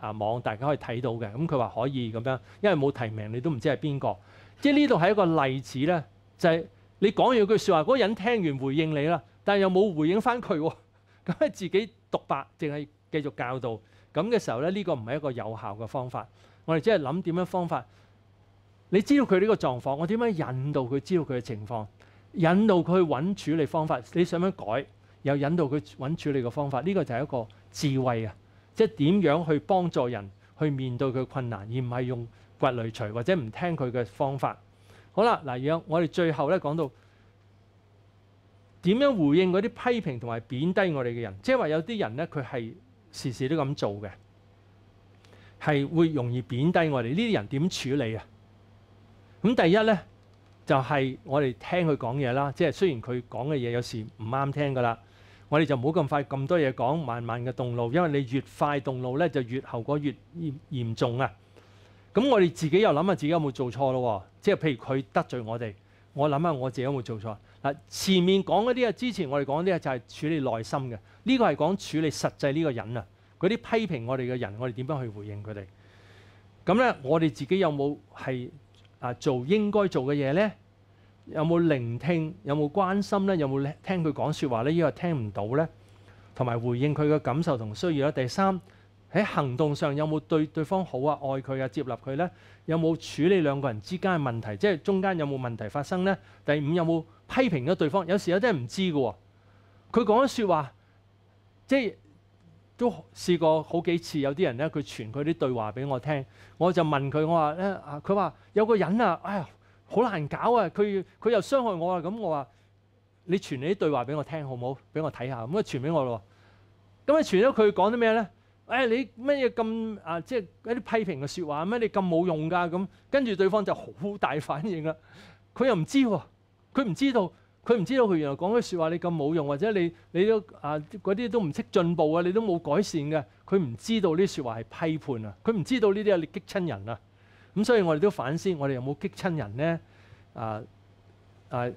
啊網大家可以睇到嘅，咁佢話可以咁樣，因為冇提名你都唔知係邊個，即係呢度係一個例子咧，就係你講完句説話，嗰個人聽完回應你啦，但係又冇回應翻佢，[LAUGHS] 咁係自己獨白，淨係繼續教導，咁嘅時候咧呢個唔係一個有效嘅方法，我哋只係諗點樣方法，你知道佢呢個狀況，我點樣引導佢知道佢嘅情況，引導佢去揾處理方法，你想點改，又引導佢揾處理嘅方法，呢個就係一個智慧啊！即係點樣去幫助人去面對佢困難，而唔係用掘雷锤或者唔聽佢嘅方法。好啦，嗱，樣我哋最後咧講到點樣回應嗰啲批評同埋貶低我哋嘅人，即係話有啲人咧佢係時時都咁做嘅，係會容易貶低我哋。呢啲人點處理啊？咁第一咧就係我哋聽佢講嘢啦，即係雖然佢講嘅嘢有時唔啱聽噶啦。我哋就唔好咁快咁多嘢讲，慢慢嘅动路，因为你越快动路咧，就越后果越严重啊！咁我哋自己又谂下自己有冇做错咯，即系譬如佢得罪我哋，我谂下我自己有冇做错嗱？前面讲嗰啲啊，之前我哋讲嗰啲啊，就系处理内心嘅，呢个系讲处理实际呢个人啊，嗰啲批评我哋嘅人，我哋点样去回应佢哋？咁咧，我哋自己有冇系啊做应该做嘅嘢咧？有冇聆聽？有冇關心咧？有冇聽佢講説話咧？依個聽唔到咧，同埋回應佢嘅感受同需要咧。第三喺行動上有冇對對方好啊、愛佢啊、接納佢咧？有冇處理兩個人之間嘅問題？即係中間有冇問題發生咧？第五有冇批評咗對方？有時有啲人唔知嘅喎，佢講嘅説話，即係都試過好幾次。有啲人咧，佢傳佢啲對話俾我聽，我就問佢：我話咧啊，佢話有個人啊，哎呀！好難搞啊！佢佢又傷害我啊！咁我話你傳你啲對話俾我聽好唔好？俾我睇下。咁啊，傳俾我咯。咁啊，傳咗佢講啲咩咧？誒，你咩嘢咁啊？即係一啲批評嘅説話，咩你咁冇用㗎？咁跟住對方就好大反應啦。佢又唔知喎，佢唔知道，佢唔知道佢原來講啲説話你咁冇用，或者你你都啊嗰啲都唔識進步啊，你都冇改善嘅。佢唔知道呢啲説話係批判啊，佢唔知道呢啲係激親人啊。咁所以我哋都反思，我哋有冇激亲人呢？啊啊，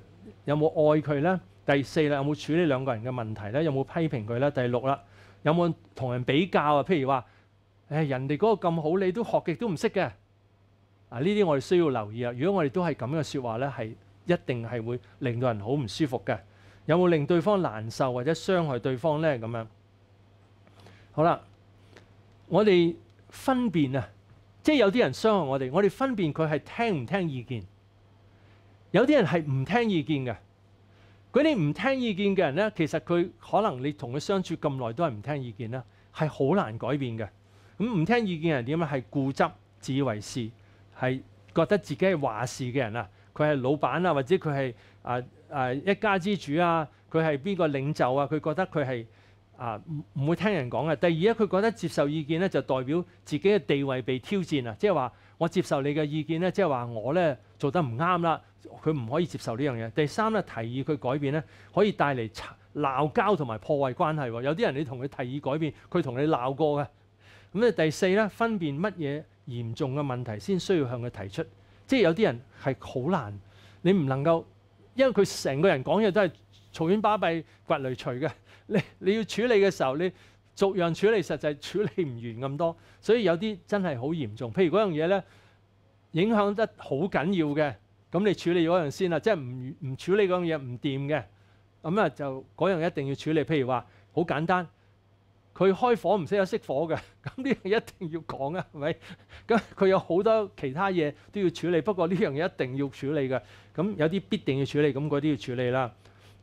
有冇愛佢呢？第四啦，有冇處理兩個人嘅問題呢？有冇批評佢呢？第六啦，有冇同人比較啊？譬如話，誒人哋嗰個咁好，你都學極都唔識嘅。啊，呢啲我哋需要留意啊！如果我哋都係咁嘅说話呢，系一定係會令到人好唔舒服嘅。有冇令對方難受或者傷害對方呢？咁樣好啦，我哋分辨啊！即係有啲人傷害我哋，我哋分辨佢係聽唔聽意見。有啲人係唔聽意見嘅，嗰啲唔聽意見嘅人咧，其實佢可能你同佢相處咁耐都係唔聽意見啦，係好難改變嘅。咁唔聽意見人點咧？係固執、自以為是，係覺得自己係話事嘅人啊，佢係老闆啊，或者佢係啊啊一家之主啊，佢係邊個領袖啊？佢覺得佢係。啊，唔唔會聽人講嘅。第二咧，佢覺得接受意見咧就代表自己嘅地位被挑戰啊，即係話我接受你嘅意見咧，即係話我咧做得唔啱啦，佢唔可以接受呢樣嘢。第三咧，提議佢改變咧，可以帶嚟鬧交同埋破壞關係喎。有啲人你同佢提議改變，佢同你鬧過嘅。咁咧第四咧，分辨乜嘢嚴重嘅問題先需要向佢提出，即係有啲人係好難，你唔能夠，因為佢成個人講嘢都係嘈冤巴閉、掘雷除嘅。你你要處理嘅時候，你逐樣處理，實際處理唔完咁多，[LAUGHS] 所以有啲真係好嚴重。譬如嗰樣嘢咧，影響得好緊要嘅，咁你處理嗰樣先啦。即係唔唔處理嗰樣嘢唔掂嘅，咁啊就嗰樣一定要處理。譬如話好簡單，佢開火唔識得熄火嘅，[LAUGHS] 咁呢樣一定要講啊，係咪？咁佢有好多其他嘢都要處理，不過呢樣嘢一定要處理嘅。咁有啲必定要處理，咁嗰啲要處理啦。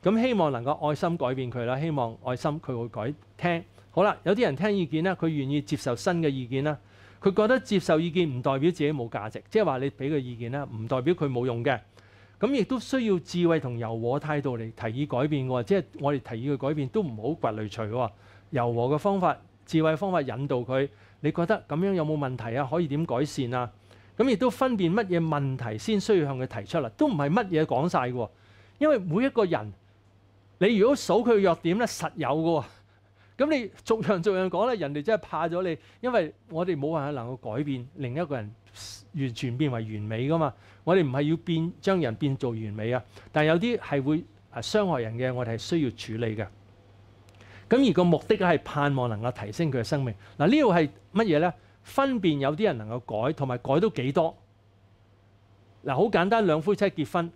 咁希望能夠愛心改變佢啦，希望愛心佢會改聽。好啦，有啲人聽意見咧，佢願意接受新嘅意見啦。佢覺得接受意見唔代表自己冇價值，即係話你俾佢意見啦，唔代表佢冇用嘅。咁亦都需要智慧同柔和態度嚟提議改變喎。即係我哋提議佢改變都唔好掘雷除喎，柔和嘅方法、智慧方法引導佢。你覺得咁樣有冇問題啊？可以點改善啊？咁亦都分辨乜嘢問題先需要向佢提出啦。都唔係乜嘢講晒嘅，因為每一個人。你如果數佢弱點咧，實有嘅喎。咁你逐樣逐樣講咧，人哋真係怕咗你，因為我哋冇辦法能夠改變另一個人完全變為完美噶嘛。我哋唔係要變將人變做完美啊，但有啲係會誒傷害人嘅，我哋係需要處理嘅。咁而個目的咧係盼望能夠提升佢嘅生命。嗱，呢度係乜嘢咧？分辨有啲人能夠改，同埋改到幾多？嗱，好簡單，兩夫妻結婚，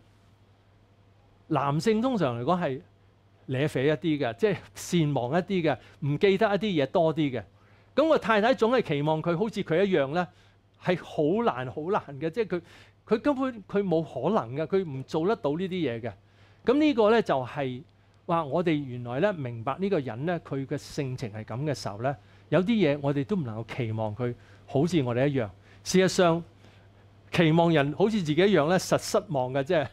男性通常嚟講係。咧啡一啲嘅，即系善忘一啲嘅，唔記得一啲嘢多啲嘅。咁我太太總係期望佢好似佢一樣咧，係好難好難嘅。即係佢佢根本佢冇可能嘅，佢唔做得到呢啲嘢嘅。咁呢個咧就係話我哋原來咧明白呢個人咧佢嘅性情係咁嘅時候咧，有啲嘢我哋都唔能夠期望佢好似我哋一樣。事實上期望人好似自己一樣咧，實失望嘅。即係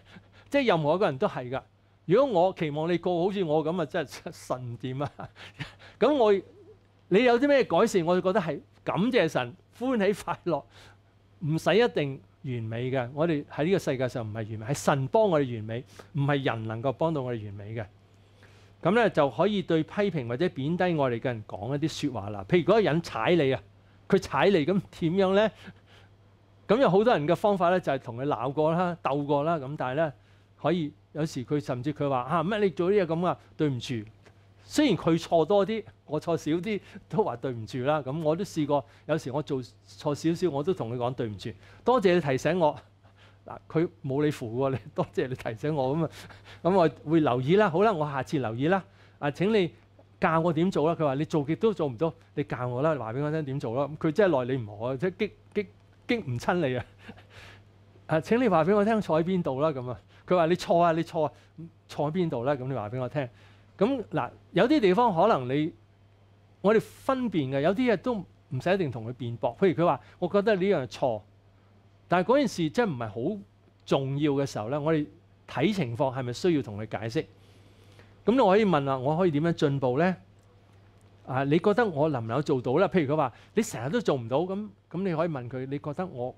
即係任何一個人都係㗎。如果我期望你個好似我咁啊，真係神點啊？[LAUGHS] 咁我你有啲咩改善，我就覺得係感謝神，歡喜快樂，唔使一定完美嘅。我哋喺呢個世界上唔係完美，係神幫我哋完美，唔係人能夠幫到我哋完美嘅。咁咧就可以對批評或者貶低我哋嘅人講一啲説話啦。譬如嗰個人踩你啊，佢踩你咁點樣咧？咁有好多人嘅方法咧，就係同佢鬧過啦、鬥過啦。咁但係咧可以。有時佢甚至佢話嚇乜你做啲嘢咁啊，對唔住。雖然佢錯多啲，我錯少啲，都話對唔住啦。咁我都試過，有時我做錯少少，我都同佢講對唔住。多謝你提醒我。嗱，佢冇你扶喎，你 [LAUGHS] 多謝你提醒我咁啊，咁我會留意啦。好啦，我下次留意啦。啊，請你教我點做啦。佢話你做極都做唔到，你教我啦，話俾我聽點做啦。佢真係耐你唔可，即激激激唔親你啊。啊，請你話俾我聽坐喺邊度啦。咁啊。佢話：你錯啊！你錯啊！錯喺邊度咧？咁你話俾我聽。咁嗱，有啲地方可能你我哋分辨嘅，有啲嘢都唔使一定同佢辯駁。譬如佢話：我覺得呢樣錯，但係嗰件事真係唔係好重要嘅時候咧，我哋睇情況係咪需要同佢解釋？咁你可以問啦，我可以點樣進步咧？啊，你覺得我能唔能夠做到咧？譬如佢話：你成日都做唔到，咁咁你可以問佢，你覺得我？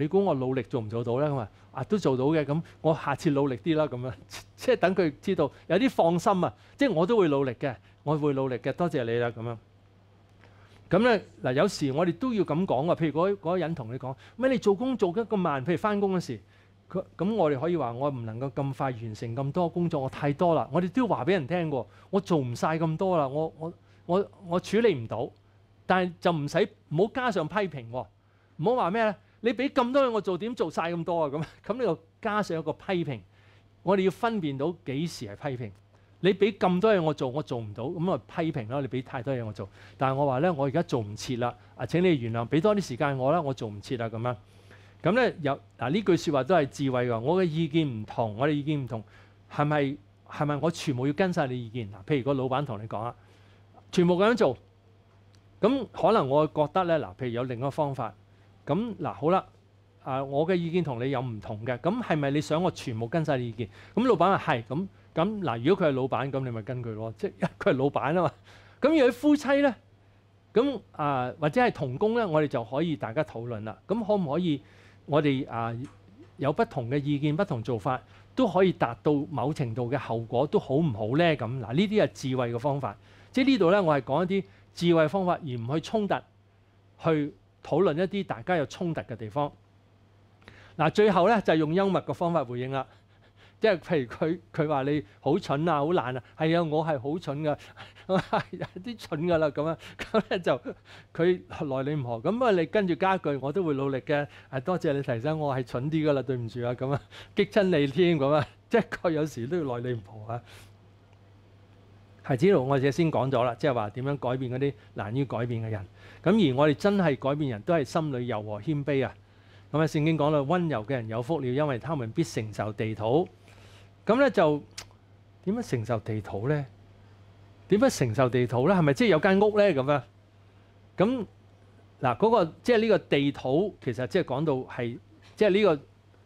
你估我努力做唔做到咧？咁啊啊都做到嘅。咁我下次努力啲啦。咁樣 [LAUGHS] 即係等佢知道有啲放心啊。即係我都會努力嘅，我會努力嘅。多謝你啦。咁樣咁咧嗱，有時我哋都要咁講啊，譬如嗰嗰個人同你講：咩？你做工做得咁慢，譬如翻工嗰時，佢咁我哋可以話我唔能夠咁快完成咁多工作，我太多啦。我哋都要話俾人聽喎，我做唔晒咁多啦，我我我我處理唔到，但係就唔使唔好加上批評喎，唔好話咩咧。你俾咁多嘢我做，點做晒咁多啊？咁 [LAUGHS] 咁你又加上一個批評，我哋要分辨到幾時係批評。你俾咁多嘢我做，我做唔到，咁啊批評啦。你俾太多嘢我做，但系我話咧，我而家做唔切啦。啊，請你原諒，俾多啲時間我啦，我做唔切啦。咁樣咁咧，有嗱呢句説話都係智慧喎。我嘅意見唔同，我哋意見唔同，係咪係咪我全部要跟晒你意見嗱？譬如個老闆同你講啊，全部咁樣做，咁可能我覺得咧嗱，譬如有另一個方法。咁嗱好啦，啊，我嘅意見同你有唔同嘅，咁係咪你想我全部跟晒你意見？咁老闆話係，咁咁嗱，如果佢係老闆，咁你咪跟佢咯，[LAUGHS] 即係佢係老闆啊嘛。咁如果夫妻咧，咁啊或者係同工咧，我哋就可以大家討論啦。咁可唔可以我哋啊有不同嘅意見、不同做法，都可以達到某程度嘅後果，都好唔好咧？咁嗱，呢啲係智慧嘅方法。即係呢度咧，我係講一啲智慧方法，而唔去衝突去。討論一啲大家有衝突嘅地方嗱，最後咧就用幽默嘅方法回應啦，[LAUGHS] 即係譬如佢佢話你好蠢啊，好懶啊，係啊，我係好蠢噶，係 [LAUGHS] 啲蠢噶啦咁啊，咁咧就佢耐你唔何咁啊，你跟住加一句，我都會努力嘅，係多謝你提醒，我係蠢啲噶啦，對唔住啊，咁啊激親你添咁啊，[LAUGHS] 即係佢有時都要耐你唔何啊。係，子路我哋先講咗啦，即係話點樣改變嗰啲難於改變嘅人。咁而我哋真係改變人都係心里柔和謙卑啊。咁啊，聖經講到温柔嘅人有福了，因為他們必承受地土。咁咧就點樣承受地土咧？點樣承受地土咧？係咪即係有間屋咧？咁啊？咁嗱嗰個即係呢個地土，其實即係講到係即係呢個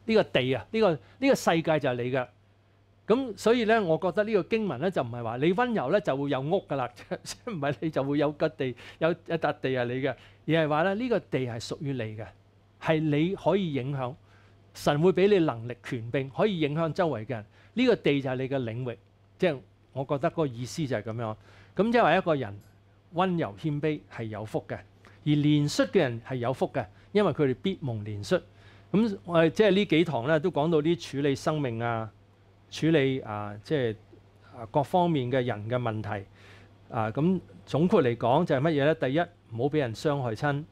呢個地啊，呢個呢個世界就係你嘅。咁所以咧，我覺得呢個經文咧就唔係話你温柔咧就會有屋㗎啦，[LAUGHS] 即唔係你就會有個地有一笪地係你嘅，而係話咧呢個地係屬於你嘅，係你可以影響神會俾你能力權柄可以影響周圍嘅人，呢個地就係你嘅領域，即係我覺得嗰個意思就係咁樣。咁即係話一個人温柔謙卑係有福嘅，而連率嘅人係有福嘅，因為佢哋必蒙連率。咁我即係呢幾堂咧都講到啲處理生命啊。處理啊，即係啊，各方面嘅人嘅問題啊，咁總括嚟講就係乜嘢咧？第一，唔好俾人傷害親，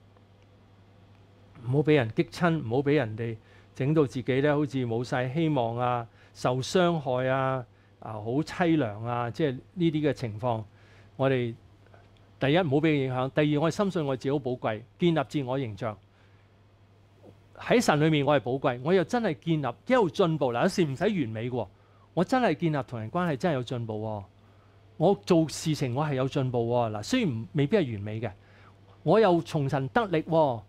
唔好俾人激親，唔好俾人哋整到自己咧，好似冇晒希望啊，受傷害啊，啊，好淒涼啊，即係呢啲嘅情況。我哋第一唔好俾佢影響，第二我係深信我自己好寶貴，建立自我形象喺神裏面，我係寶貴，我又真係建立一路進步。嗱，有時唔使完美嘅喎。我真係建立同人關係，真係有進步喎！我做事情我係有進步喎！嗱，雖然未必係完美嘅，我又從神得力，我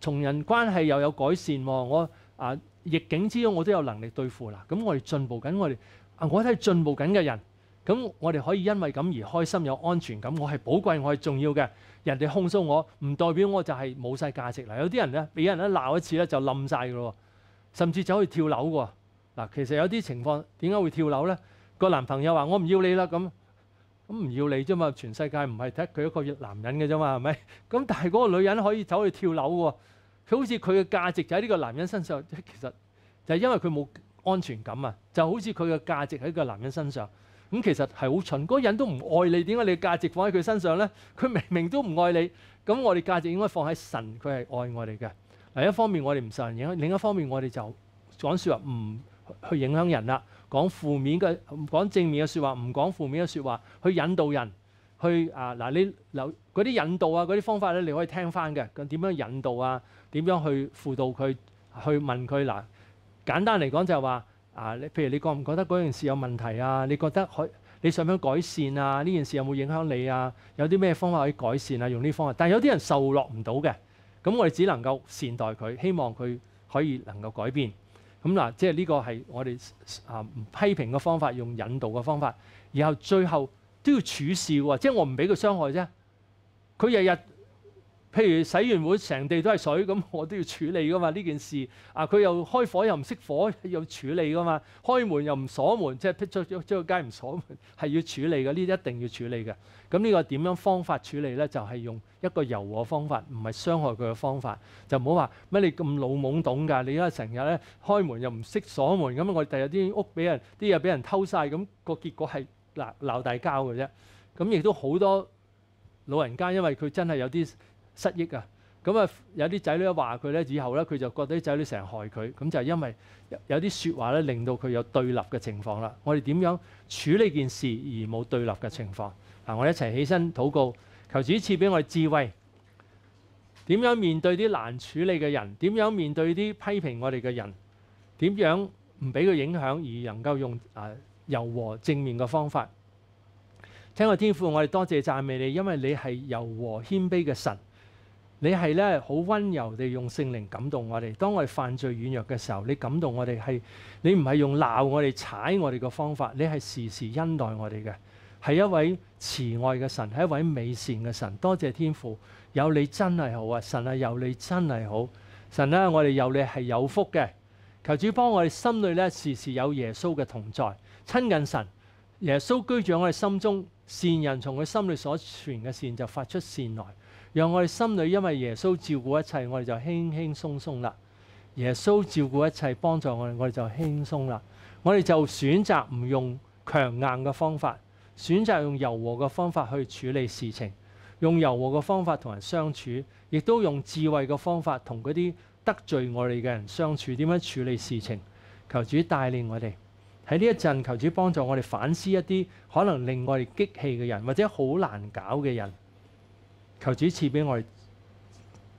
從人關係又有改善喎！我啊逆境之中我都有能力對付啦，咁我哋進步緊，我哋啊我都係進步緊嘅人，咁我哋可以因為咁而開心有安全感，我係寶貴我係重要嘅。人哋控訴我唔代表我就係冇晒價值啦！有啲人咧俾人咧鬧一次咧就冧晒噶咯，甚至走去跳樓喎。嗱，其實有啲情況點解會跳樓咧？個男朋友話：我唔要你啦，咁咁唔要你啫嘛。全世界唔係睇佢一個男人嘅啫嘛，係咪？[LAUGHS] 咁但係嗰個女人可以走去跳樓喎。佢好似佢嘅價值就喺呢個男人身上，其實就係因為佢冇安全感啊。就好似佢嘅價值喺個男人身上。咁其實係好蠢。嗰人都唔愛你，點解你嘅價值放喺佢身上咧？佢明明都唔愛你，咁我哋價值應該放喺神，佢係愛我哋嘅。嗱，一方面我哋唔人影一另一方面我哋就講説話唔。去影響人啦，講負面嘅，講正面嘅説話，唔講負面嘅説話，去引導人，去啊嗱，你留嗰啲引導啊，嗰啲方法咧，你可以聽翻嘅，咁點樣引導啊？點樣去輔導佢？去問佢嗱，簡單嚟講就係話啊，你譬如你覺唔覺得嗰件事有問題啊？你覺得可你想唔想改善啊？呢件事有冇影響你啊？有啲咩方法可以改善啊？用呢方法，但有啲人受落唔到嘅，咁我哋只能夠善待佢，希望佢可以能夠改變。咁嗱，即係呢個係我哋啊批評嘅方法，用引導嘅方法，然後最後都要處事喎，即係我唔俾佢傷害啫，佢日日。譬如洗完碗成地都係水，咁我都要處理噶嘛呢件事。啊，佢又開火又唔熄火，又處理噶嘛。開門又唔鎖門，即係出出出街唔鎖門，[LAUGHS] 係要處理嘅。呢一定要處理嘅。咁呢個點樣方法處理咧？就係用一個柔和方法，唔係傷害佢嘅方法。就唔好話乜你咁老懵懂㗎。你而家成日咧開門又唔識鎖門，咁我第日啲屋俾人啲嘢俾人偷晒，咁個結果係鬧鬧大交嘅啫。咁亦都好多老人家因為佢真係有啲。失憶啊！咁啊，有啲仔女話佢咧，以後咧，佢就覺得啲仔女成日害佢，咁就係因為有啲説話咧，令到佢有對立嘅情況啦。我哋點樣處理件事而冇對立嘅情況？嗱，我哋一齊起身禱告，求主賜俾我哋智慧，點樣面對啲難處理嘅人？點樣面對啲批評我哋嘅人？點樣唔俾佢影響而能夠用啊柔和正面嘅方法？聽我天父，我哋多謝讚美你，因為你係柔和謙卑嘅神。你係咧好温柔地用聖靈感動我哋，當我哋犯罪軟弱嘅時候，你感動我哋係你唔係用鬧我哋、踩我哋嘅方法，你係時時恩待我哋嘅，係一位慈愛嘅神，係一位美善嘅神。多謝天父有你真係好啊！神啊，有你真係好！神啊，我哋有你係有福嘅。求主幫我哋心里咧時時有耶穌嘅同在，親近神，耶穌居住我哋心中，善人從佢心里所傳嘅善就發出善來。让我哋心里因为耶稣照顾一切，我哋就轻轻松松啦。耶稣照顾一切，帮助我哋，我哋就轻松啦。我哋就选择唔用强硬嘅方法，选择用柔和嘅方法去处理事情，用柔和嘅方法同人相处，亦都用智慧嘅方法同嗰啲得罪我哋嘅人相处。点样处理事情？求主带领我哋喺呢一阵，求主帮助我哋反思一啲可能令我哋激气嘅人，或者好难搞嘅人。求主赐俾我哋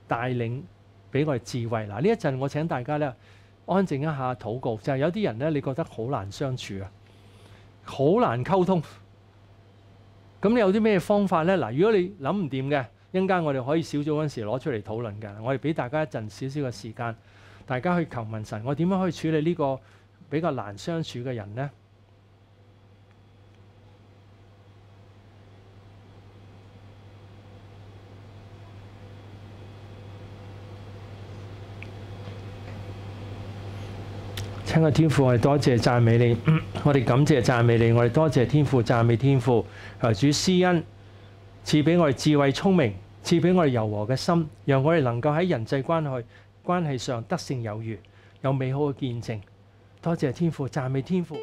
带领，俾我哋智慧嗱。呢一陣我請大家咧安靜一下祷告，就係有啲人咧，你覺得好難相處啊，好難溝通。咁你有啲咩方法咧？嗱，如果你諗唔掂嘅，一間我哋可以小组嗰陣時攞出嚟討論㗎。我哋俾大家一陣少少嘅時間，大家去求問神，我點樣可以處理呢個比較難相處嘅人咧？听个天赋，我哋多谢赞美你，[CLEARS THROAT] 我哋感谢赞美你，我哋多谢天父赞美天赋。主施恩赐俾我哋智慧聪明，赐俾我哋柔和嘅心，让我哋能够喺人际关系关系上得胜有余，有美好嘅见证。多谢天父赞美天父